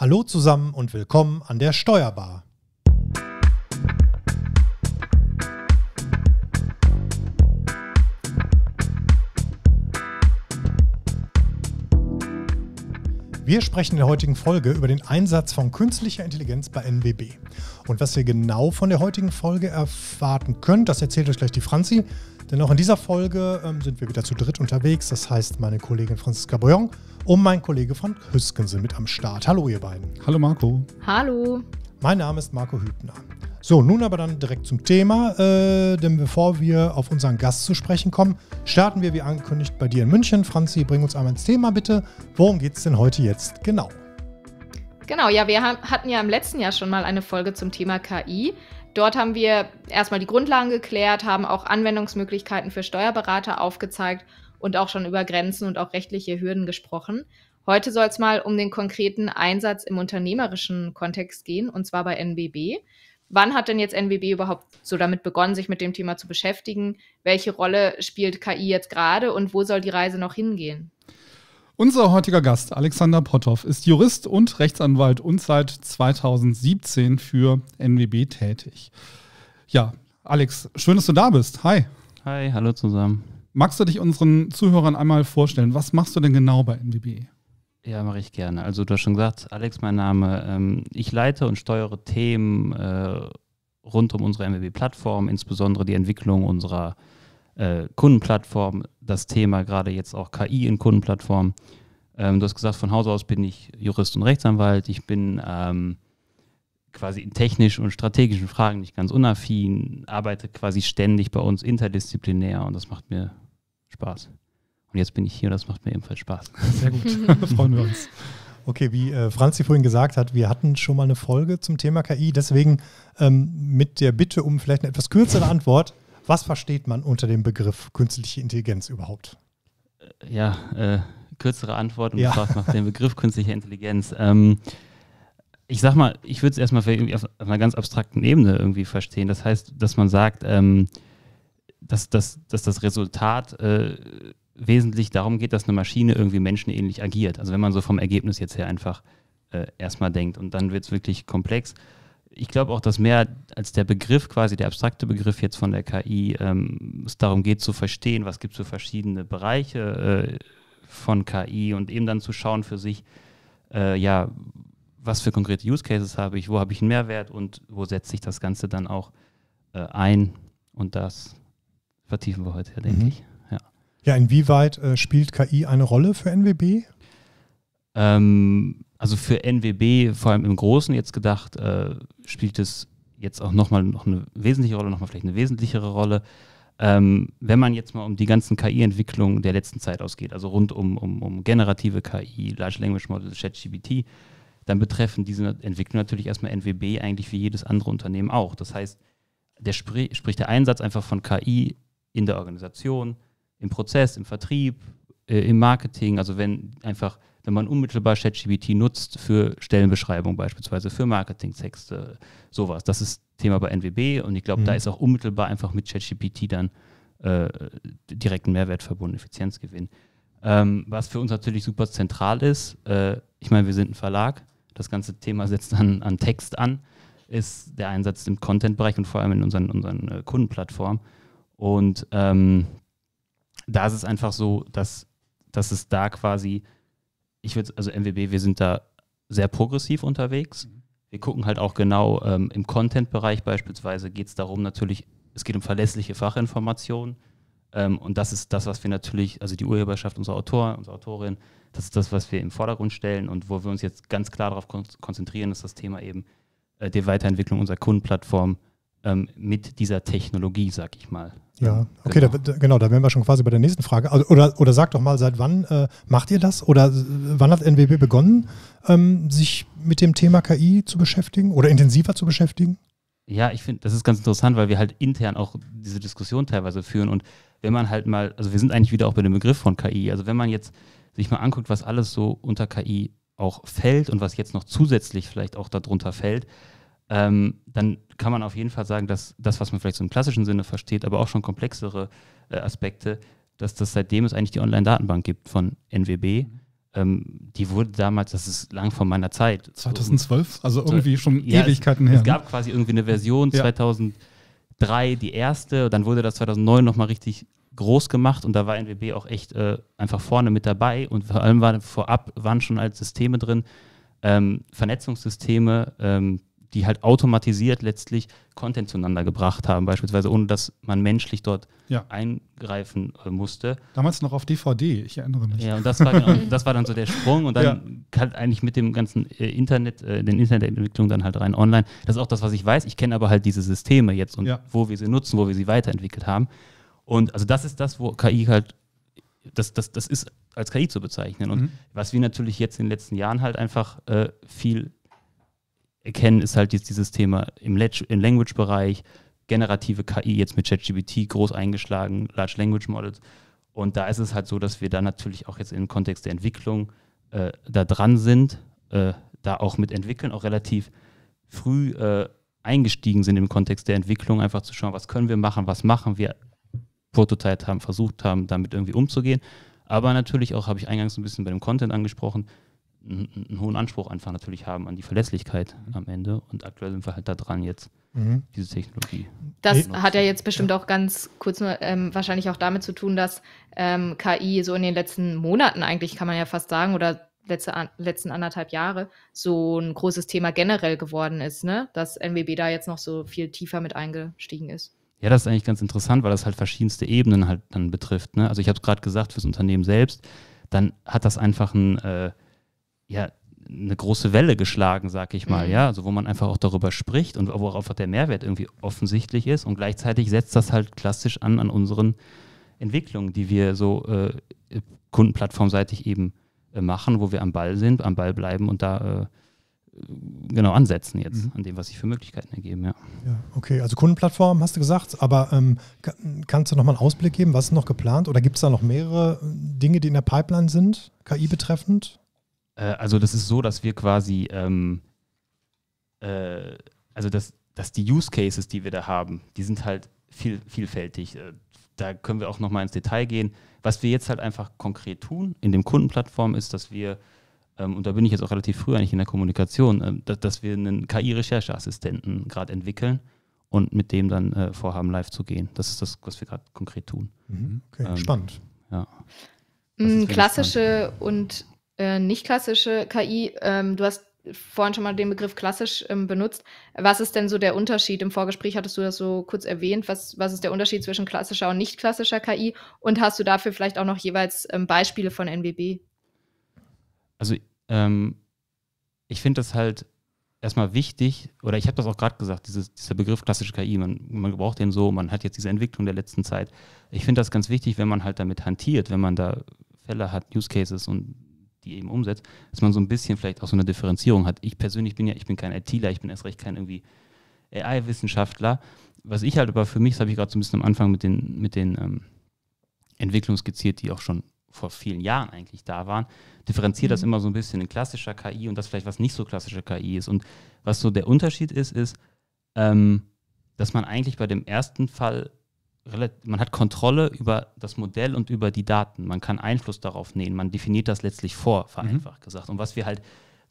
Hallo zusammen und willkommen an der Steuerbar. Wir sprechen in der heutigen Folge über den Einsatz von künstlicher Intelligenz bei NBB. Und was ihr genau von der heutigen Folge erwarten könnt, das erzählt euch gleich die Franzi. Denn auch in dieser Folge ähm, sind wir wieder zu dritt unterwegs. Das heißt, meine Kollegin Franziska Boyong und mein Kollege von Hüsken sind mit am Start. Hallo, ihr beiden. Hallo, Marco. Hallo. Mein Name ist Marco Hübner. So, nun aber dann direkt zum Thema, äh, denn bevor wir auf unseren Gast zu sprechen kommen, starten wir wie angekündigt bei dir in München. Franzi, bring uns einmal ins Thema bitte. Worum geht es denn heute jetzt genau? Genau, ja, wir haben, hatten ja im letzten Jahr schon mal eine Folge zum Thema KI. Dort haben wir erstmal die Grundlagen geklärt, haben auch Anwendungsmöglichkeiten für Steuerberater aufgezeigt und auch schon über Grenzen und auch rechtliche Hürden gesprochen. Heute soll es mal um den konkreten Einsatz im unternehmerischen Kontext gehen, und zwar bei NBB. Wann hat denn jetzt NWB überhaupt so damit begonnen, sich mit dem Thema zu beschäftigen? Welche Rolle spielt KI jetzt gerade und wo soll die Reise noch hingehen? Unser heutiger Gast, Alexander Potthoff, ist Jurist und Rechtsanwalt und seit 2017 für NWB tätig. Ja, Alex, schön, dass du da bist. Hi. Hi, hallo zusammen. Magst du dich unseren Zuhörern einmal vorstellen? Was machst du denn genau bei NWB? Ja, mache ich gerne. Also du hast schon gesagt, Alex, mein Name. Ähm, ich leite und steuere Themen äh, rund um unsere MWB-Plattform, insbesondere die Entwicklung unserer äh, Kundenplattform, das Thema gerade jetzt auch KI in Kundenplattformen. Ähm, du hast gesagt, von Haus aus bin ich Jurist und Rechtsanwalt. Ich bin ähm, quasi in technischen und strategischen Fragen nicht ganz unaffin, arbeite quasi ständig bei uns interdisziplinär und das macht mir Spaß. Und jetzt bin ich hier und das macht mir ebenfalls Spaß. Sehr gut, freuen wir uns. Okay, wie äh, Franzi vorhin gesagt hat, wir hatten schon mal eine Folge zum Thema KI. Deswegen ähm, mit der Bitte um vielleicht eine etwas kürzere Antwort. Was versteht man unter dem Begriff künstliche Intelligenz überhaupt? Äh, ja, äh, kürzere Antwort und ja. fragt nach dem Begriff künstliche Intelligenz. Ähm, ich sag mal, ich würde es erstmal auf, einer ganz abstrakten Ebene irgendwie verstehen. Das heißt, dass man sagt, ähm, dass, dass, dass das Resultat äh, wesentlich darum geht, dass eine Maschine irgendwie menschenähnlich agiert. Also wenn man so vom Ergebnis jetzt her einfach äh, erstmal denkt und dann wird es wirklich komplex. Ich glaube auch, dass mehr als der Begriff quasi, der abstrakte Begriff jetzt von der KI, ähm, es darum geht zu verstehen, was gibt es für verschiedene Bereiche äh, von KI und eben dann zu schauen für sich, äh, ja, was für konkrete Use Cases habe ich, wo habe ich einen Mehrwert und wo setze ich das Ganze dann auch äh, ein. Und das vertiefen wir heute, denke mhm. ich. Ja, inwieweit äh, spielt KI eine Rolle für NWB? Ähm, also für NWB, vor allem im Großen jetzt gedacht, äh, spielt es jetzt auch nochmal noch eine wesentliche Rolle, nochmal vielleicht eine wesentlichere Rolle. Ähm, wenn man jetzt mal um die ganzen KI-Entwicklungen der letzten Zeit ausgeht, also rund um, um, um generative KI, Large Language Models, ChatGPT, dann betreffen diese Entwicklungen natürlich erstmal NWB eigentlich wie jedes andere Unternehmen auch. Das heißt, der sprich, der Einsatz einfach von KI in der Organisation, im Prozess, im Vertrieb, äh, im Marketing. Also wenn einfach, wenn man unmittelbar ChatGPT nutzt für Stellenbeschreibung beispielsweise, für Marketingtexte, sowas. Das ist Thema bei NWB und ich glaube, mhm. da ist auch unmittelbar einfach mit ChatGPT dann äh, direkten Mehrwert verbunden, Effizienzgewinn. Ähm, was für uns natürlich super zentral ist, äh, ich meine, wir sind ein Verlag, das ganze Thema setzt dann an Text an, ist der Einsatz im Content-Bereich und vor allem in unseren, unseren äh, Kundenplattformen. Und ähm, da ist es einfach so, dass, dass es da quasi, ich würde, also MWB, wir sind da sehr progressiv unterwegs. Mhm. Wir gucken halt auch genau ähm, im Content-Bereich beispielsweise geht es darum natürlich, es geht um verlässliche Fachinformationen. Ähm, und das ist das, was wir natürlich, also die Urheberschaft unserer Autoren, unserer Autorin, das ist das, was wir im Vordergrund stellen und wo wir uns jetzt ganz klar darauf konzentrieren, ist das Thema eben äh, der Weiterentwicklung unserer Kundenplattform, ähm, mit dieser Technologie, sag ich mal. Ja, ähm, okay, genau. Da, genau, da wären wir schon quasi bei der nächsten Frage. Also, oder, oder sag doch mal, seit wann äh, macht ihr das? Oder äh, wann hat NWB begonnen, ähm, sich mit dem Thema KI zu beschäftigen oder intensiver zu beschäftigen? Ja, ich finde, das ist ganz interessant, weil wir halt intern auch diese Diskussion teilweise führen. Und wenn man halt mal, also wir sind eigentlich wieder auch bei dem Begriff von KI. Also wenn man jetzt sich mal anguckt, was alles so unter KI auch fällt und was jetzt noch zusätzlich vielleicht auch darunter fällt, ähm, dann kann man auf jeden Fall sagen, dass das, was man vielleicht so im klassischen Sinne versteht, aber auch schon komplexere äh, Aspekte, dass das seitdem es eigentlich die Online-Datenbank gibt von NWB. Ähm, die wurde damals, das ist lang vor meiner Zeit. 2012, also irgendwie schon ja, Ewigkeiten es, her. Es ne? gab quasi irgendwie eine Version ja. 2003, die erste, dann wurde das 2009 nochmal richtig groß gemacht und da war NWB auch echt äh, einfach vorne mit dabei und vor allem waren vorab waren schon als Systeme drin, ähm, Vernetzungssysteme, ähm, die halt automatisiert letztlich Content zueinander gebracht haben, beispielsweise, ohne dass man menschlich dort ja. eingreifen äh, musste. Damals noch auf DVD, ich erinnere mich. Ja, und das war, genau, das war dann so der Sprung und dann ja. halt eigentlich mit dem ganzen äh, Internet, äh, den Internetentwicklung dann halt rein online. Das ist auch das, was ich weiß. Ich kenne aber halt diese Systeme jetzt und ja. wo wir sie nutzen, wo wir sie weiterentwickelt haben. Und also das ist das, wo KI halt, das, das, das ist als KI zu bezeichnen. Und mhm. was wir natürlich jetzt in den letzten Jahren halt einfach äh, viel erkennen, ist halt jetzt dieses Thema im, im Language-Bereich, generative KI jetzt mit ChatGPT groß eingeschlagen, Large Language Models. Und da ist es halt so, dass wir da natürlich auch jetzt im Kontext der Entwicklung äh, da dran sind, äh, da auch mit entwickeln, auch relativ früh äh, eingestiegen sind im Kontext der Entwicklung, einfach zu schauen, was können wir machen, was machen wir, prototyped haben, versucht haben, damit irgendwie umzugehen. Aber natürlich auch, habe ich eingangs ein bisschen bei dem Content angesprochen, einen, einen hohen Anspruch einfach natürlich haben an die Verlässlichkeit mhm. am Ende. Und aktuell sind wir halt da dran jetzt, mhm. diese Technologie. Das nutzen. hat ja jetzt bestimmt ja. auch ganz kurz nur ähm, wahrscheinlich auch damit zu tun, dass ähm, KI so in den letzten Monaten eigentlich, kann man ja fast sagen, oder letzte, an, letzten anderthalb Jahre so ein großes Thema generell geworden ist, ne? dass NWB da jetzt noch so viel tiefer mit eingestiegen ist. Ja, das ist eigentlich ganz interessant, weil das halt verschiedenste Ebenen halt dann betrifft. Ne? Also ich habe es gerade gesagt, fürs Unternehmen selbst, dann hat das einfach ein äh, ja, eine große Welle geschlagen, sag ich mal, mhm. ja, also wo man einfach auch darüber spricht und worauf auch der Mehrwert irgendwie offensichtlich ist und gleichzeitig setzt das halt klassisch an an unseren Entwicklungen, die wir so äh, kundenplattformseitig eben äh, machen, wo wir am Ball sind, am Ball bleiben und da äh, genau ansetzen jetzt mhm. an dem, was sich für Möglichkeiten ergeben, ja. ja. Okay, also Kundenplattform hast du gesagt, aber ähm, kannst du nochmal einen Ausblick geben, was ist noch geplant oder gibt es da noch mehrere äh, Dinge, die in der Pipeline sind, KI betreffend? Äh, also das ist so, dass wir quasi, ähm, äh, also dass, dass die Use Cases, die wir da haben, die sind halt viel, vielfältig. Äh, da können wir auch nochmal ins Detail gehen. Was wir jetzt halt einfach konkret tun in dem Kundenplattform ist, dass wir, ähm, und da bin ich jetzt auch relativ früh eigentlich in der Kommunikation, ähm, dass, dass, wir einen KI-Rechercheassistenten gerade entwickeln und mit dem dann äh, vorhaben, live zu gehen. Das ist das, was wir gerade konkret tun. Mhm, okay, ähm, spannend. Ja. Mm, klassische spannend. und äh, nicht klassische KI. Ähm, du hast vorhin schon mal den Begriff klassisch ähm, benutzt. Was ist denn so der Unterschied? Im Vorgespräch hattest du das so kurz erwähnt. Was, was ist der Unterschied zwischen klassischer und nicht klassischer KI? Und hast du dafür vielleicht auch noch jeweils ähm, Beispiele von NWB? Also ähm, ich finde das halt erstmal wichtig, oder ich habe das auch gerade gesagt, dieses, dieser Begriff klassische KI, man, man braucht den so, man hat jetzt diese Entwicklung der letzten Zeit. Ich finde das ganz wichtig, wenn man halt damit hantiert, wenn man da Fälle hat, Use Cases und die eben umsetzt, dass man so ein bisschen vielleicht auch so eine Differenzierung hat. Ich persönlich bin ja, ich bin kein ITler, ich bin erst recht kein irgendwie AI-Wissenschaftler. Was ich halt aber für mich, das habe ich gerade so ein bisschen am Anfang mit den, mit den ähm, Entwicklungen skizziert, die auch schon vor vielen Jahren eigentlich da waren, differenziert mhm. das immer so ein bisschen in klassischer KI und das vielleicht, was nicht so klassische KI ist. Und was so der Unterschied ist, ist, ähm, dass man eigentlich bei dem ersten Fall man hat Kontrolle über das Modell und über die Daten. Man kann Einfluss darauf nehmen. Man definiert das letztlich vor, vereinfacht mhm. gesagt. Und was wir halt,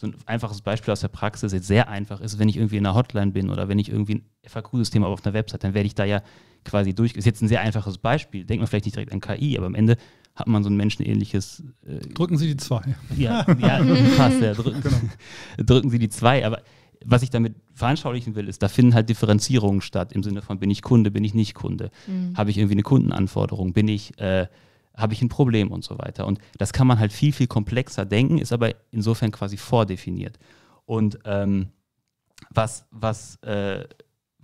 so ein einfaches Beispiel aus der Praxis, jetzt sehr einfach ist, wenn ich irgendwie in einer Hotline bin oder wenn ich irgendwie ein FAQ-System habe auf einer Website, dann werde ich da ja quasi durch. Ist jetzt ein sehr einfaches Beispiel. Denkt man vielleicht nicht direkt an KI, aber am Ende hat man so ein menschenähnliches. Äh, drücken Sie die zwei. Ja, ja fast, ja. Drücken, genau. drücken Sie die zwei. Aber was ich damit veranschaulichen will, ist, da finden halt Differenzierungen statt im Sinne von bin ich Kunde, bin ich nicht Kunde, mhm. habe ich irgendwie eine Kundenanforderung, bin ich, äh, habe ich ein Problem und so weiter. Und das kann man halt viel, viel komplexer denken, ist aber insofern quasi vordefiniert. Und ähm, was, was, äh,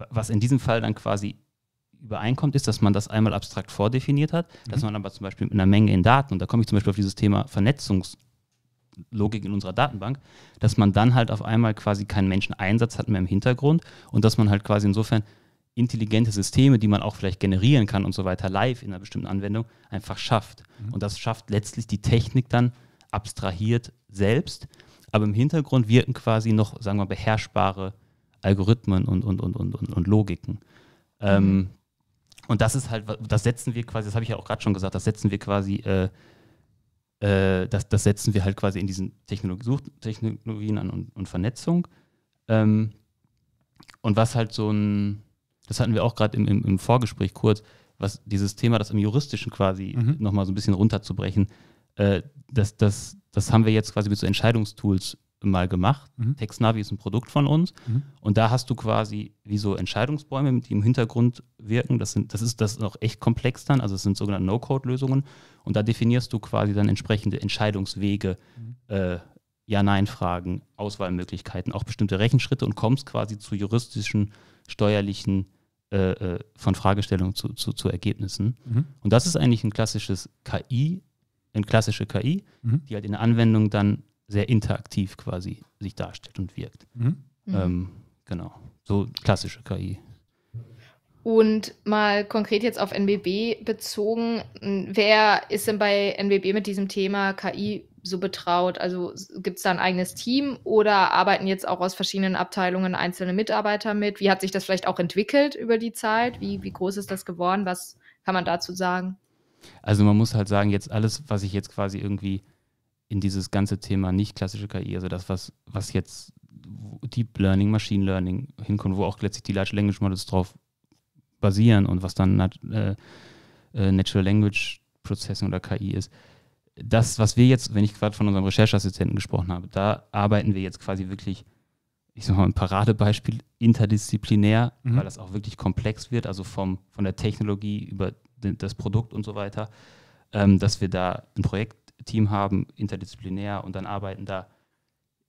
was in diesem Fall dann quasi übereinkommt, ist, dass man das einmal abstrakt vordefiniert hat, mhm. dass man aber zum Beispiel mit einer Menge in Daten, und da komme ich zum Beispiel auf dieses Thema Vernetzungs- Logik in unserer Datenbank, dass man dann halt auf einmal quasi keinen Menscheneinsatz hat mehr im Hintergrund und dass man halt quasi insofern intelligente Systeme, die man auch vielleicht generieren kann und so weiter, live in einer bestimmten Anwendung, einfach schafft. Mhm. Und das schafft letztlich die Technik dann abstrahiert selbst, aber im Hintergrund wirken quasi noch, sagen wir, beherrschbare Algorithmen und, und, und, und, und, und Logiken. Mhm. Ähm, und das ist halt, das setzen wir quasi, das habe ich ja auch gerade schon gesagt, das setzen wir quasi äh, äh, das, das, setzen wir halt quasi in diesen Technolog Suchtechnologien an und, und Vernetzung. Ähm, und was halt so ein, das hatten wir auch gerade im, im, im, Vorgespräch kurz, was dieses Thema, das im Juristischen quasi mhm. nochmal so ein bisschen runterzubrechen, äh, das, das, das haben wir jetzt quasi mit so Entscheidungstools mal gemacht. Mhm. TextNavi ist ein Produkt von uns. Mhm. Und da hast du quasi wie so Entscheidungsbäume, die im Hintergrund wirken. Das, sind, das, ist, das auch echt komplex dann. Also es sind sogenannte No-Code-Lösungen. Und da definierst du quasi dann entsprechende Entscheidungswege, mhm. äh, Ja-Nein-Fragen, Auswahlmöglichkeiten, auch bestimmte Rechenschritte und kommst quasi zu juristischen, steuerlichen äh, äh, von Fragestellungen zu, zu, zu Ergebnissen. Mhm. Und das ist eigentlich ein klassisches KI, eine klassische KI, mhm. die halt in der Anwendung dann sehr interaktiv quasi sich darstellt und wirkt. Mhm. mhm. Ähm, genau, so klassische KI. Und mal konkret jetzt auf NBB bezogen, wer ist denn bei NBB mit diesem Thema KI so betraut? Also gibt es da ein eigenes Team oder arbeiten jetzt auch aus verschiedenen Abteilungen einzelne Mitarbeiter mit? Wie hat sich das vielleicht auch entwickelt über die Zeit? Wie, wie groß ist das geworden? Was kann man dazu sagen? Also man muss halt sagen, jetzt alles, was ich jetzt quasi irgendwie in dieses ganze Thema nicht klassische KI, also das, was, was jetzt Deep Learning, Machine Learning hinkommt, wo auch letztlich die Large Language Models drauf basieren und was dann äh, äh, Natural Language Processing oder KI ist. Das, was wir jetzt, wenn ich gerade von unserem Rechercheassistenten gesprochen habe, da arbeiten wir jetzt quasi wirklich, ich sag mal, ein Paradebeispiel interdisziplinär, mhm. weil das auch wirklich komplex wird, also vom, von der Technologie über das Produkt und so weiter, ähm, dass wir da ein Projekt Team haben, interdisziplinär, und dann arbeiten da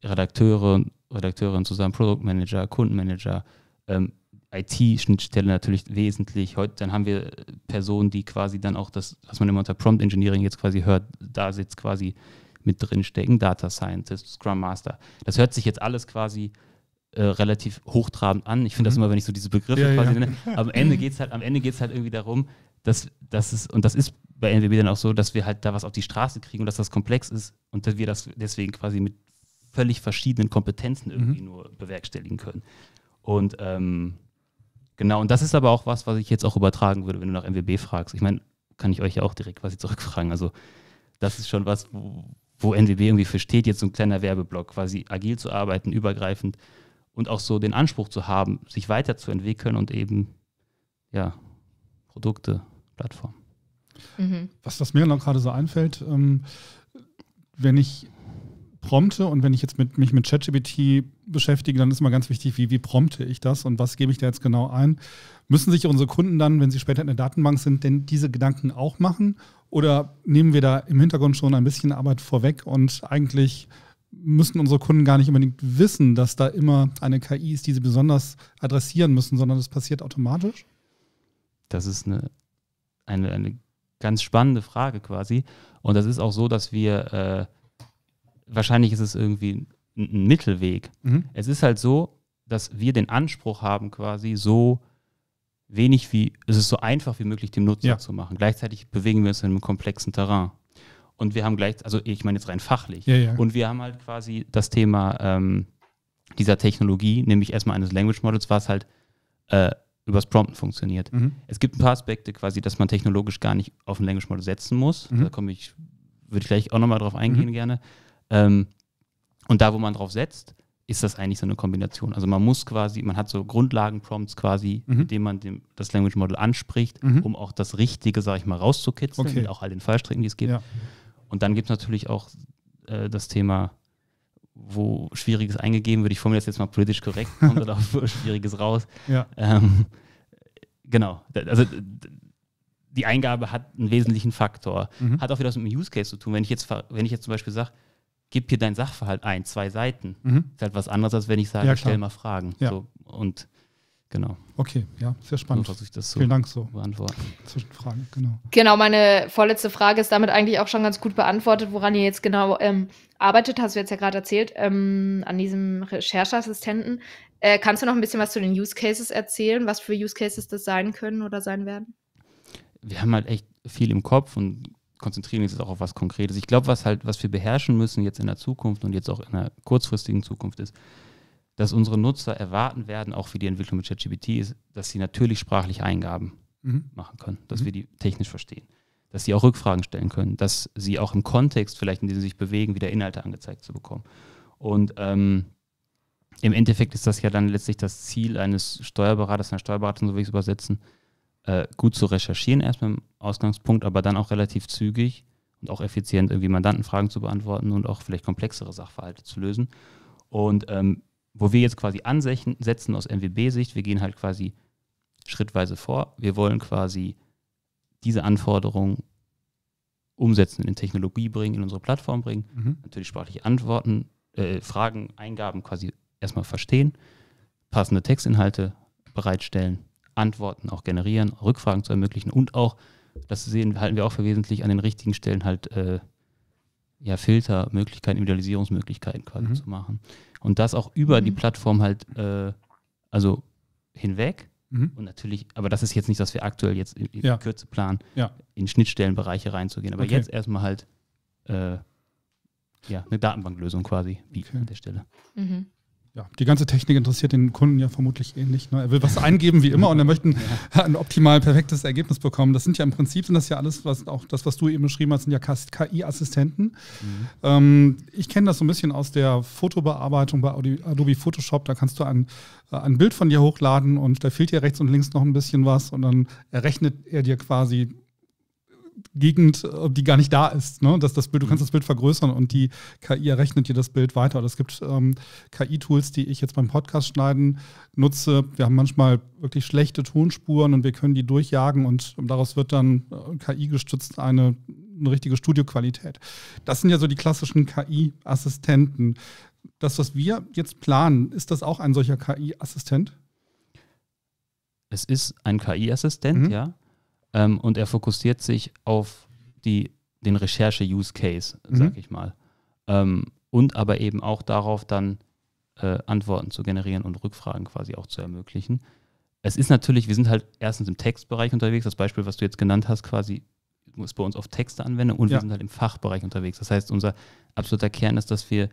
Redakteure, und Redakteurinnen zusammen, Produktmanager, Kundenmanager, ähm, IT-Schnittstelle natürlich wesentlich. Heute dann haben wir äh, Personen, die quasi dann auch das, was man immer unter Prompt Engineering jetzt quasi hört, da sitzt quasi mit drin stecken, Data Scientist, Scrum Master. Das hört sich jetzt alles quasi äh, relativ hochtrabend an. Ich finde mhm. das immer, wenn ich so diese Begriffe ja, quasi ja. nenne. Am Ende geht es halt, halt irgendwie darum, dass das ist, und das ist bei NWB dann auch so, dass wir halt da was auf die Straße kriegen und dass das komplex ist und dass wir das deswegen quasi mit völlig verschiedenen Kompetenzen mhm. irgendwie mhm. nur bewerkstelligen können. Und ähm, genau, und das ist aber auch was, was ich jetzt auch übertragen würde, wenn du nach NWB fragst. Ich meine, kann ich euch ja auch direkt quasi zurückfragen. Also, das ist schon was, wo, wo NWB irgendwie für steht, jetzt so ein kleiner Werbeblock, quasi agil zu arbeiten, übergreifend und auch so den Anspruch zu haben, sich weiterzuentwickeln und eben, ja, Produkte, Plattformen. Mhm. Was, was, mir noch gerade so einfällt, ähm, wenn ich prompte und wenn ich jetzt mit, mich mit ChatGPT beschäftige, dann ist immer ganz wichtig, wie, wie prompte ich das und was gebe ich da jetzt genau ein? Müssen sich unsere Kunden dann, wenn sie später in der Datenbank sind, denn diese Gedanken auch machen? Oder nehmen wir da im Hintergrund schon ein bisschen Arbeit vorweg und eigentlich müssen unsere Kunden gar nicht unbedingt wissen, dass da immer eine KI ist, die sie besonders adressieren müssen, sondern das passiert automatisch? Das ist eine, eine, eine ganz spannende Frage quasi. Und das ist auch so, dass wir, äh, wahrscheinlich ist es irgendwie ein, Mittelweg. Mhm. Es ist halt so, dass wir den Anspruch haben, quasi so wenig wie, es ist so einfach wie möglich dem Nutzer ja. zu machen. Gleichzeitig bewegen wir uns in einem komplexen Terrain. Und wir haben gleich, also ich meine jetzt rein fachlich. Ja, ja. Und wir haben halt quasi das Thema ähm, dieser Technologie, nämlich erstmal eines Language Models, was halt äh, übers Prompten funktioniert. Mhm. Es gibt ein paar Aspekte quasi, dass man technologisch gar nicht auf ein Language Model setzen muss. Mhm. Da komme ich, würde ich gleich auch nochmal drauf eingehen mhm. gerne. Ähm, und da, wo man drauf setzt, ist das eigentlich so eine Kombination. Also man muss quasi, man hat so Grundlagen-Prompts quasi, mhm. mit denen man dem, das Language Model anspricht, mhm. um auch das Richtige, sage ich mal, rauszukitzeln, okay. mit auch all den Fallstricken, die es gibt. Ja. Und dann gibt es natürlich auch äh, das Thema wo Schwieriges eingegeben wird, ich formuliere das jetzt mal politisch korrekt, kommt dann auch Schwieriges raus. Ja. Ähm, genau. Also die Eingabe hat einen wesentlichen Faktor. Mhm. Hat auch wieder was mit dem Use Case zu tun. Wenn ich jetzt, wenn ich jetzt zum Beispiel sage, gib hier dein Sachverhalt ein, zwei Seiten, mhm. ist halt was anderes, als wenn ich sage, ja, stell mal Fragen. Ja. So, und Genau. Okay, ja, sehr spannend. ich das so Vielen Dank so. Beantworten. Zwischenfragen, genau. Genau, meine vorletzte Frage ist damit eigentlich auch schon ganz gut beantwortet, woran ihr jetzt genau ähm, arbeitet, hast du jetzt ja gerade erzählt, ähm, an diesem Rechercheassistenten. Äh, kannst du noch ein bisschen was zu den Use Cases erzählen, was für Use Cases das sein können oder sein werden? Wir haben halt echt viel im Kopf und konzentrieren uns jetzt auch auf was Konkretes. Ich glaube, was halt, was wir beherrschen müssen jetzt in der Zukunft und jetzt auch in der kurzfristigen Zukunft ist, dass unsere Nutzer erwarten werden, auch für die Entwicklung mit ChatGPT, ist, dass sie natürlich sprachliche Eingaben mhm. machen können, dass mhm. wir die technisch verstehen, dass sie auch Rückfragen stellen können, dass sie auch im Kontext, vielleicht in dem sie sich bewegen, wieder Inhalte angezeigt zu bekommen. Und ähm, im Endeffekt ist das ja dann letztlich das Ziel eines Steuerberaters, einer Steuerberaterin, so wie ich es übersetzen, äh, gut zu recherchieren, erstmal im Ausgangspunkt, aber dann auch relativ zügig und auch effizient irgendwie Mandantenfragen zu beantworten und auch vielleicht komplexere Sachverhalte zu lösen. Und ähm, wo wir jetzt quasi ansetzen aus MWB-Sicht, wir gehen halt quasi schrittweise vor. Wir wollen quasi diese Anforderungen umsetzen, in Technologie bringen, in unsere Plattform bringen, mhm. natürlich sprachliche Antworten, äh, Fragen, Eingaben quasi erstmal verstehen, passende Textinhalte bereitstellen, Antworten auch generieren, Rückfragen zu ermöglichen und auch, das sehen, halten wir auch für wesentlich, an den richtigen Stellen halt äh, ja, Filtermöglichkeiten, Individualisierungsmöglichkeiten quasi mhm. zu machen. Und das auch über mhm. die Plattform halt, äh, also hinweg. Mhm. Und natürlich, aber das ist jetzt nicht, dass wir aktuell jetzt in, in ja. Kürze planen, ja. in Schnittstellenbereiche reinzugehen. Aber okay. jetzt erstmal halt äh, ja, eine Datenbanklösung quasi bieten okay. an der Stelle. Mhm. Ja, die ganze Technik interessiert den Kunden ja vermutlich ähnlich. Eh ne? Er will was eingeben wie immer und er möchte ein, ein, optimal perfektes Ergebnis bekommen. Das sind ja im Prinzip sind das ja alles, was auch das, was du eben beschrieben hast, sind ja KI-Assistenten. Mhm. Ähm, ich kenne das so ein bisschen aus der Fotobearbeitung bei Adobe Photoshop. Da kannst du ein, ein Bild von dir hochladen und da fehlt dir rechts und links noch ein bisschen was und dann errechnet er dir quasi Gegend, äh, die gar nicht da ist. Ne? Das, das Bild, du kannst mhm. das Bild vergrößern und die KI errechnet dir das Bild weiter. Oder es gibt ähm, KI-Tools, die ich jetzt beim Podcast schneiden nutze. Wir haben manchmal wirklich schlechte Tonspuren und wir können die durchjagen und daraus wird dann äh, KI-gestützt eine, eine richtige Studioqualität. Das sind ja so die klassischen KI-Assistenten. Das, was wir jetzt planen, ist das auch ein solcher KI-Assistent? Es ist ein KI-Assistent, mhm. ja. Ähm, und er fokussiert sich auf die, den Recherche-Use-Case, sag mhm. ich mal. Ähm, und aber eben auch darauf dann äh, Antworten zu generieren und Rückfragen quasi auch zu ermöglichen. Es ist natürlich, wir sind halt erstens im Textbereich unterwegs. Das Beispiel, was du jetzt genannt hast, quasi ist bei uns auf Texte anwenden und ja. wir sind halt im Fachbereich unterwegs. Das heißt, unser absoluter Kern ist, dass wir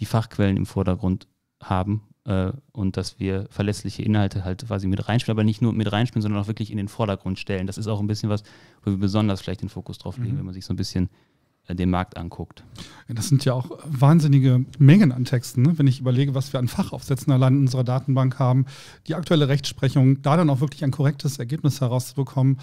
die Fachquellen im Vordergrund haben äh, und dass wir verlässliche Inhalte halt quasi mit reinspielen, aber nicht nur mit reinspielen, sondern auch wirklich in den Vordergrund stellen. Das ist auch ein bisschen was, wo wir besonders vielleicht den Fokus drauf legen, mhm. wenn man sich so ein bisschen äh, den Markt anguckt. das sind ja auch wahnsinnige Mengen an Texten, ne? wenn ich überlege, was wir an Fachaufsätzen allein in unserer Datenbank haben, die aktuelle Rechtsprechung, da dann auch wirklich ein korrektes Ergebnis herauszubekommen,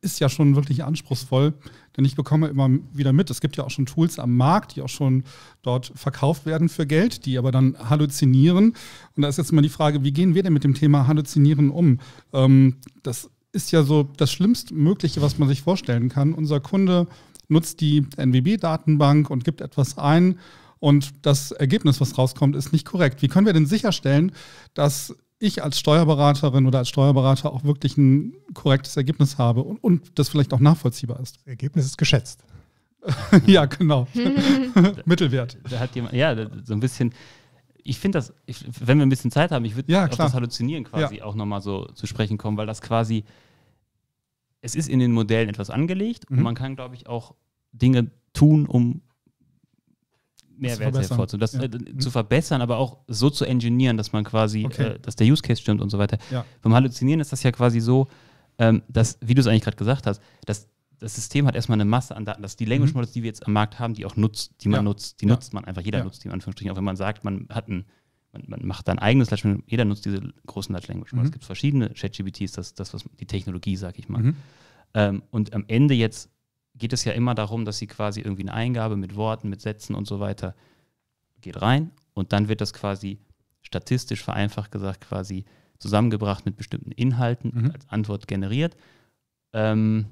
ist ja schon wirklich anspruchsvoll, denn ich bekomme immer wieder mit, es gibt ja auch schon Tools am Markt, die auch schon dort verkauft werden für Geld, die aber dann halluzinieren. Und da ist jetzt mal die Frage, wie gehen wir denn mit dem Thema Halluzinieren um? Ähm, das ist ja so das Schlimmstmögliche, was man sich vorstellen kann. Unser Kunde nutzt die NWB-Datenbank und gibt etwas ein und das Ergebnis, was rauskommt, ist nicht korrekt. Wie können wir denn sicherstellen, dass ich als Steuerberaterin oder als Steuerberater auch wirklich ein korrektes Ergebnis habe und, und das vielleicht auch nachvollziehbar ist. Das Ergebnis ist geschätzt. ja, genau. Mittelwert. Da hat jemand, ja, so ein bisschen. Ich finde das, ich, wenn wir ein bisschen Zeit haben, ich würde ja, auf das Halluzinieren quasi ja. auch nochmal so zu sprechen kommen, weil das quasi, es ist in den Modellen etwas angelegt mhm. und man kann, glaube ich, auch Dinge tun, um Mehrwert hervorzuheben, Das ja. äh, zu verbessern, aber auch so zu engineeren, dass man quasi, okay. äh, dass der Use Case stimmt und so weiter. Ja. Beim Halluzinieren ist das ja quasi so, ähm, dass, wie du es eigentlich gerade gesagt hast, dass das System hat erstmal eine Masse an Daten. Das die Language mhm. Models, die wir jetzt am Markt haben, die auch nutzt, die man ja. nutzt, die nutzt man einfach, jeder nutzt die in Anführungsstrichen, auch wenn man sagt, man hat ein man, man, macht dann eigenes Large Language, jeder nutzt diese großen Large Language Models. Mhm. Es gibt verschiedene, ChatGPT ist das, das, was die Technologie, sag ich mal. Mhm. Ähm, und am Ende jetzt geht es ja immer darum, dass sie quasi irgendwie eine Eingabe mit Worten, mit Sätzen und so weiter geht rein und dann wird das quasi statistisch vereinfacht gesagt quasi zusammengebracht mit bestimmten Inhalten mhm. als Antwort generiert. Ähm,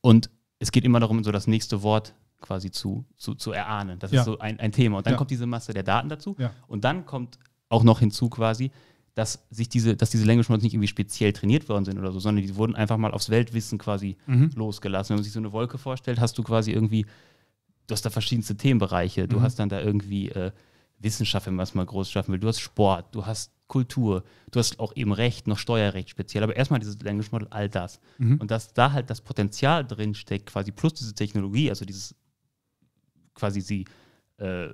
und es geht immer darum, so das nächste Wort quasi zu, zu, zu erahnen. Das ja. ist so ein, ein Thema. Und dann ja. kommt diese Masse der Daten dazu. Ja. Und dann kommt auch noch hinzu quasi, dass sich diese, dass diese Language Models nicht irgendwie speziell trainiert worden sind oder so, sondern die wurden einfach mal aufs Weltwissen quasi mhm. losgelassen. Wenn man sich so eine Wolke vorstellt, hast du quasi irgendwie, du hast da verschiedenste Themenbereiche. Du mhm. hast dann da irgendwie äh, Wissenschaft, wenn man es mal groß schaffen will. Du hast Sport, du hast Kultur, du hast auch eben Recht, noch Steuerrecht speziell, aber erstmal dieses Language Model, all das. Mhm. Und dass da halt das Potenzial drin steckt, quasi plus diese Technologie, also dieses quasi sie äh,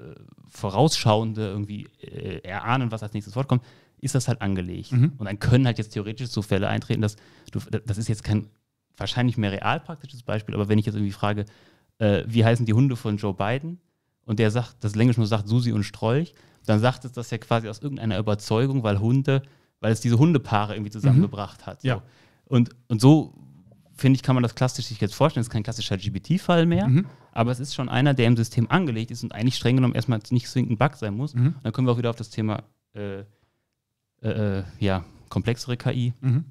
vorausschauende irgendwie äh, erahnen, was als nächstes Wort kommt, ist das halt angelegt. Mhm. Und dann können halt jetzt theoretisch so Fälle eintreten, dass du, das ist jetzt kein wahrscheinlich mehr realpraktisches Beispiel, aber wenn ich jetzt irgendwie frage, äh, wie heißen die Hunde von Joe Biden? Und der sagt, das Englisch nur sagt Susi und Strolch, dann sagt es das ja quasi aus irgendeiner Überzeugung, weil Hunde, weil es diese Hundepaare irgendwie zusammengebracht mhm. hat. So. Ja. Und, und so finde ich, kann man das klassisch sich jetzt vorstellen. Es ist kein klassischer GBT-Fall mehr, mhm. aber es ist schon einer, der im System angelegt ist und eigentlich streng genommen erstmal nicht zwingend ein Bug sein muss. Mhm. dann können wir auch wieder auf das Thema äh, äh, äh, ja, komplexere KI. Mhm.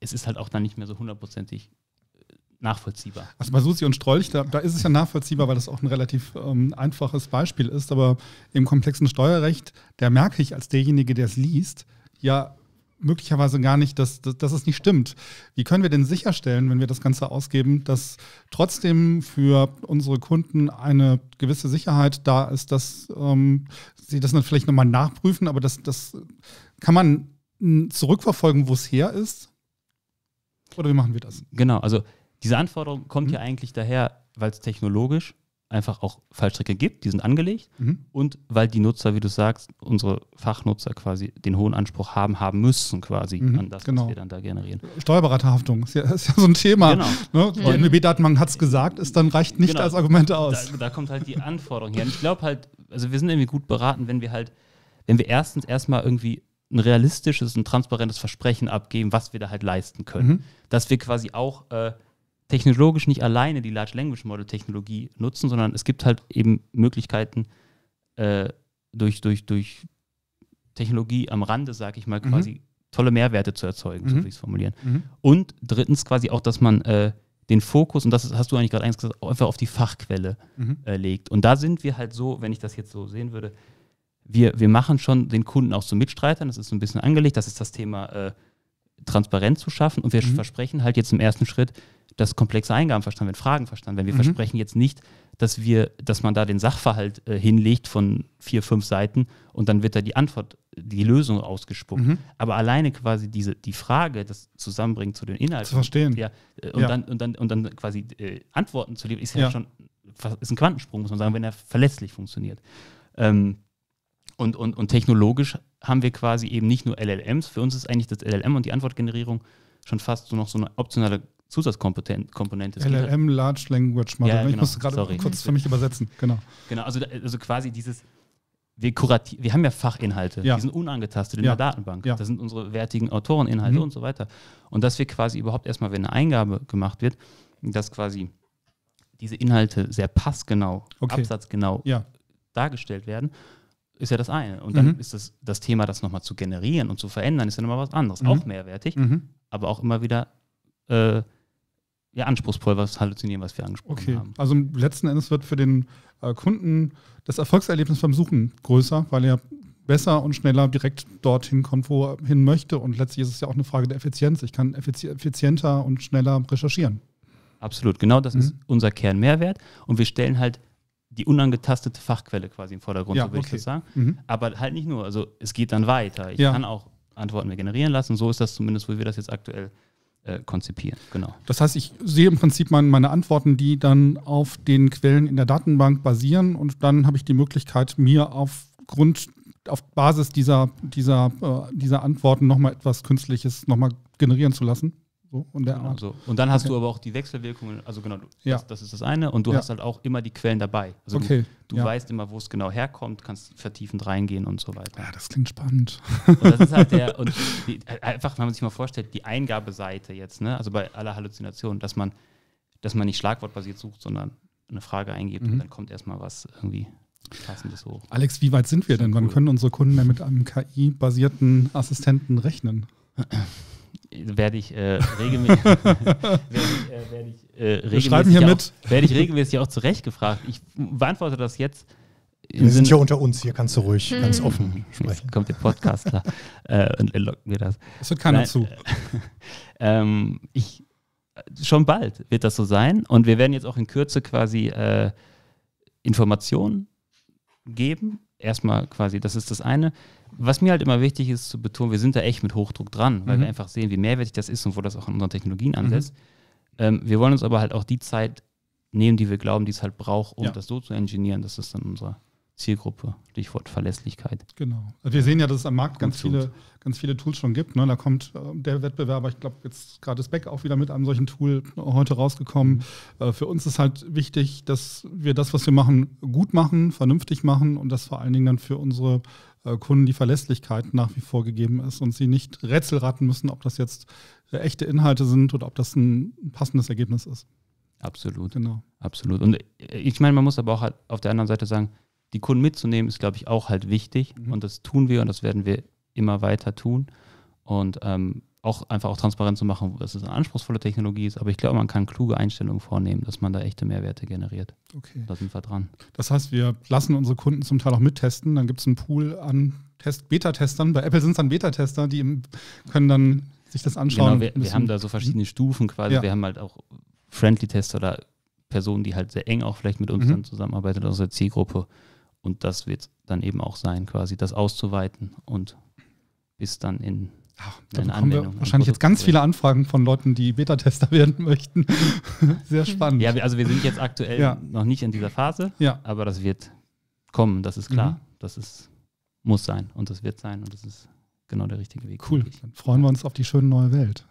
Es ist halt auch dann nicht mehr so hundertprozentig äh, nachvollziehbar. Also bei Susi und Strolch, da, da, ist es ja nachvollziehbar, weil das auch ein relativ ähm, einfaches Beispiel ist, aber im komplexen Steuerrecht, da merke ich als derjenige, der es liest, ja möglicherweise gar nicht, dass, dass, dass es nicht stimmt. Wie können wir denn sicherstellen, wenn wir das Ganze ausgeben, dass trotzdem für unsere Kunden eine gewisse Sicherheit da ist, dass ähm, sie das dann vielleicht nochmal nachprüfen, aber das, das kann man zurückverfolgen, wo es her ist? Oder wie machen wir das? Genau, also diese Anforderung kommt mhm. ja eigentlich daher, weil es technologisch einfach auch Fallstricke gibt, die sind angelegt. Mhm. Und weil die Nutzer, wie du sagst, unsere Fachnutzer quasi den hohen Anspruch haben, haben müssen quasi mhm. an das, genau. was wir dann da generieren. Steuerberaterhaftung ist ja, ist ja so ein Thema. Genau. Ne? Die mhm. NWB-Datenbank hat es gesagt, ist dann reicht nicht genau. als Argument aus. Da, da, kommt halt die Anforderung her. Und ich glaube halt, also wir sind irgendwie gut beraten, wenn wir halt, wenn wir erstens erstmal irgendwie ein realistisches und transparentes Versprechen abgeben, was wir da halt leisten können. Mhm. Dass wir quasi auch äh, technologisch nicht alleine die Large Language Model Technologie nutzen, sondern es gibt halt eben Möglichkeiten äh, durch, durch, durch Technologie am Rande, sage ich mal, mhm. quasi tolle Mehrwerte zu erzeugen, mhm. so würde ich es formulieren. Mhm. Und drittens quasi auch, dass man äh, den Fokus, und das hast du eigentlich gerade eins gesagt, einfach auf die Fachquelle mhm. äh, legt. Und da sind wir halt so, wenn ich das jetzt so sehen würde, wir, wir machen schon den Kunden auch zu Mitstreitern, das ist so ein bisschen angelegt, das ist das Thema äh, Transparenz zu schaffen und wir mhm. versprechen halt jetzt im ersten Schritt, dass komplexe Eingaben verstanden werden, Fragen verstanden werden. Wir mhm. versprechen jetzt nicht, dass wir, dass man da den Sachverhalt äh, hinlegt von vier, fünf Seiten und dann wird da die Antwort, die Lösung ausgespuckt. Mhm. Aber alleine quasi diese, die Frage, das Zusammenbringen zu den Inhalten. Zu verstehen. Ja, äh, und, ja. Dann, und, dann, und dann quasi äh, Antworten zu liefern, ist ja, ja, schon ist ein Quantensprung, muss man sagen, wenn er verletzlich funktioniert. Ähm, und, und, und technologisch haben wir quasi eben nicht nur LLMs. Für uns ist eigentlich das LLM und die Antwortgenerierung schon fast so noch so eine optionale Zusatzkomponente. LLM, Large Language Model. Ja, genau. Ich musste gerade kurz für mich übersetzen. Genau, genau also, also quasi dieses, wir, kurati wir haben ja Fachinhalte, ja. die sind unangetastet in ja. der Datenbank. Ja. Das sind unsere wertigen Autoreninhalte mhm. und so weiter. Und dass wir quasi überhaupt erstmal, wenn eine Eingabe gemacht wird, dass quasi diese Inhalte sehr passgenau, okay. absatzgenau dargestellt werden, ist ja das eine. Und dann mhm. ist das, das Thema, das nochmal zu generieren und zu verändern, ist ja nochmal was anderes. Mhm. Auch mehrwertig, mhm. aber auch immer wieder äh, ja, anspruchsvoll was halluzinieren, was wir angesprochen okay. haben. Also letzten Endes wird für den äh, Kunden das Erfolgserlebnis beim Suchen größer, weil er besser und schneller direkt dorthin kommt, wo er hin möchte. Und letztlich ist es ja auch eine Frage der Effizienz. Ich kann effizienter und schneller recherchieren. Absolut, genau das mhm. ist unser Kernmehrwert. Und wir stellen halt die unangetastete Fachquelle quasi im Vordergrund, ja, so würde okay. ich das sagen. Mhm. Aber halt nicht nur, also es geht dann weiter. Ich ja. kann auch Antworten mehr generieren lassen. So ist das zumindest, wo wir das jetzt aktuell äh, konzipieren. Genau. Das heißt, ich sehe im Prinzip mein, meine Antworten, die dann auf den Quellen in der Datenbank basieren und dann habe ich die Möglichkeit, mir aufgrund auf Basis dieser, dieser, äh, dieser Antworten nochmal etwas Künstliches nochmal generieren zu lassen und oh, der genau, Art. So. Und dann hast okay. du aber auch die Wechselwirkungen, also genau, ja. das, das ist das eine. Und du ja. hast halt auch immer die Quellen dabei. Also okay. du, du ja. weißt immer, wo es genau herkommt, kannst vertiefend reingehen und so weiter. Ja, das klingt spannend. Und das ist halt der, und die, einfach, wenn man sich mal vorstellt, die Eingabeseite jetzt, ne? also bei aller Halluzination, dass man, dass man nicht schlagwortbasiert sucht, sondern eine Frage eingibt mhm. und dann kommt erstmal was irgendwie Passendes hoch. Alex, wie weit sind wir denn? Wann cool. können unsere Kunden denn mit einem KI-basierten Assistenten rechnen? werde ich äh, regelmäßig, werde ich, äh, werde ich, äh, regelmäßig, auch, werde ich zurechtgefragt. Ich beantworte das jetzt wir sind ja unter uns, hier kannst du ruhig hm. ganz offen sprechen. Jetzt kommt der Podcast klar äh, und locken wir das. Es wird keiner Nein, zu. Äh, ähm, ich, schon bald wird das so sein und wir werden jetzt auch in Kürze quasi äh, Informationen geben erstmal quasi, das ist das eine. Was mir halt immer wichtig ist zu betonen, wir sind da echt mit Hochdruck dran, weil mhm. wir einfach sehen, wie mehrwertig das ist und wo das auch an unseren Technologien mhm. ansetzt. Mhm. Ähm, wir wollen uns aber halt auch die Zeit nehmen, die wir glauben, die es halt braucht, um ja. das so zu engineieren, dass das dann unser Zielgruppe, Stichwort Verlässlichkeit. Genau. Also wir sehen ja, dass es am Markt ganz viele, ganz viele Tools schon gibt. Ne? Da kommt äh, der Wettbewerber, ich glaube, jetzt gerade ist Beck auch wieder mit einem solchen Tool heute rausgekommen. Mhm. Äh, für uns ist halt wichtig, dass wir das, was wir machen, gut machen, vernünftig machen und dass vor allen Dingen dann für unsere äh, Kunden die Verlässlichkeit nach wie vor gegeben ist und sie nicht rätselraten müssen, ob das jetzt äh, echte Inhalte sind oder ob das ein passendes Ergebnis ist. Absolut. Genau. Absolut. Und äh, ich meine, man muss aber auch halt auf der anderen Seite sagen, die Kunden mitzunehmen, ist, glaube ich, auch halt wichtig. Mhm. Und das tun wir und das werden wir immer weiter tun. Und ähm, auch einfach auch transparent zu machen, dass es eine anspruchsvolle Technologie ist. Aber ich glaube, man kann kluge Einstellungen vornehmen, dass man da echte Mehrwerte generiert. Okay. Da sind wir dran. Das heißt, wir lassen unsere Kunden zum Teil auch mittesten. Dann gibt es einen Pool an Test Beta-Testern. Bei Apple sind es dann Beta-Tester, die können dann sich das anschauen. Genau, wir, wir haben da so verschiedene mhm. Stufen quasi. Ja. Wir haben halt auch Friendly-Tester oder Personen, die halt sehr eng auch vielleicht mit uns mhm. dann zusammenarbeiten, aus der Zielgruppe und das wird dann eben auch sein, quasi das auszuweiten und bis dann in Ach, eine Anwendung. Wir wahrscheinlich jetzt ganz viele Anfragen von Leuten, die Beta-Tester werden möchten. Sehr spannend. Ja, also wir sind jetzt aktuell ja. noch nicht in dieser Phase, ja. aber das wird kommen, das ist klar. Mhm. Das ist, muss sein und das wird sein und das ist genau der richtige Weg. Cool, dann freuen wir uns auf die schöne neue Welt.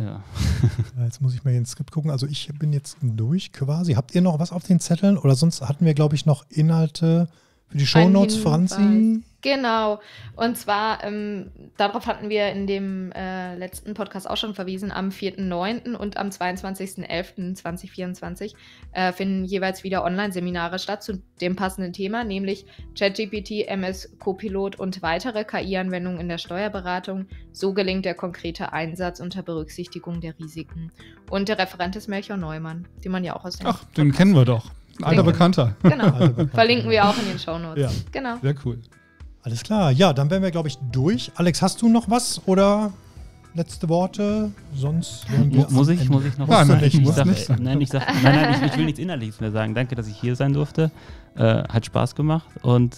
Ja. Jetzt muss ich mal ins Skript gucken. Also ich bin jetzt durch quasi. Habt ihr noch was auf den Zetteln? Oder sonst hatten wir, glaube ich, noch Inhalte für die Shownotes voranziehen. Genau. Und zwar, ähm, darauf hatten wir in dem äh, letzten Podcast auch schon verwiesen, am 4.9. und am 22.11.2024 äh, finden jeweils wieder Online-Seminare statt zu dem passenden Thema, nämlich ChatGPT, MS Copilot und weitere KI-Anwendungen in der Steuerberatung. So gelingt der konkrete Einsatz unter Berücksichtigung der Risiken. Und der Referent ist Melchior Neumann, den man ja auch aus dem Ach, Podcast den kennen wir doch. Ein alter genau. Bekannter. Genau. Bekannter. Verlinken wir auch in den Show Notes. Ja. Genau. Sehr cool. Alles klar. Ja, dann wären wir, glaube ich, durch. Alex, hast du noch was oder letzte Worte? Sonst muss ich, muss ich noch was sagen? Nein, ich nein, ich, will nichts Innerliches mehr sagen. Danke, dass ich hier sein durfte. Äh, hat Spaß gemacht und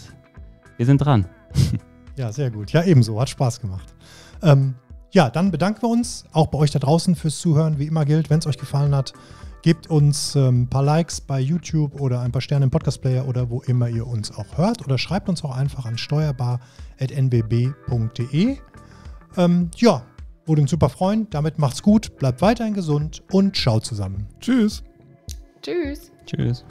wir sind dran. Ja, sehr gut. Ja, ebenso. Hat Spaß gemacht. Ähm, ja, dann bedanken wir uns auch bei euch da draußen fürs Zuhören. Wie immer gilt, wenn es euch gefallen hat, Gebt uns ähm, ein paar Likes bei YouTube oder ein paar Sterne im Podcast Player oder wo immer ihr uns auch hört. Oder schreibt uns auch einfach an steuerbar.nwb.de. Ähm, ja, würde uns super freuen. Damit macht's gut, bleibt weiterhin gesund und ciao zusammen. Tschüss. Tschüss. Tschüss.